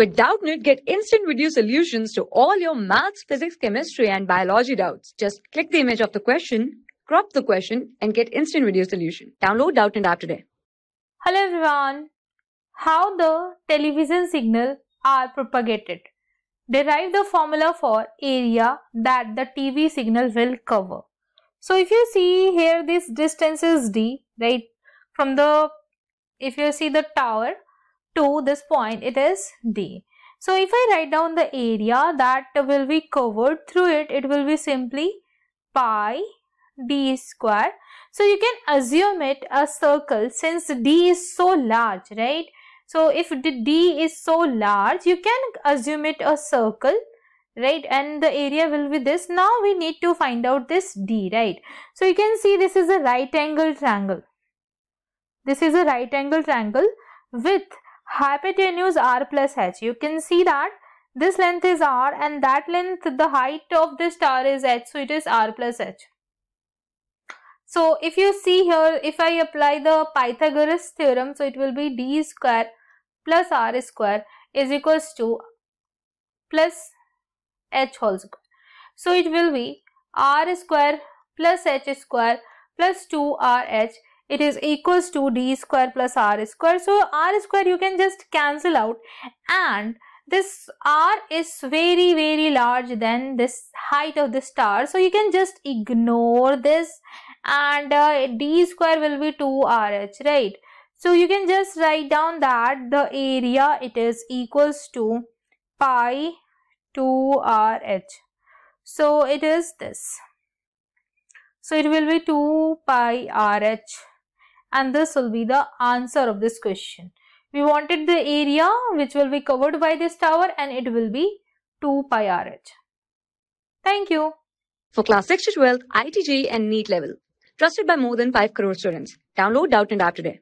With Doubtnit, get instant video solutions to all your maths, physics, chemistry, and biology doubts. Just click the image of the question, crop the question, and get instant video solution. Download Doubtnit app today. Hello everyone. How the television signal are propagated. Derive the formula for area that the TV signal will cover. So if you see here this distance is D, right? From the, if you see the tower, to this point it is D. So if I write down the area that will be covered through it, it will be simply pi d square. So you can assume it a circle since d is so large, right? So if the d is so large, you can assume it a circle, right? And the area will be this. Now we need to find out this d, right? So you can see this is a right angle triangle. This is a right angle triangle with hypotenuse r plus h. You can see that this length is r and that length, the height of this star is h. So, it is r plus h. So, if you see here, if I apply the Pythagoras theorem, so it will be d square plus r square is equals to plus h whole square. So, it will be r square plus h square plus 2rh it is equals to d square plus r square. So r square you can just cancel out and this r is very very large than this height of the star. So you can just ignore this and uh, d square will be 2rh right. So you can just write down that the area it is equals to pi 2rh. So it is this. So it will be 2 pi rh and this will be the answer of this question. We wanted the area which will be covered by this tower and it will be 2 pi RH. Thank you. For class 6 to 12, ITG and NEET level. Trusted by more than 5 crore students. Download Doubt and App today.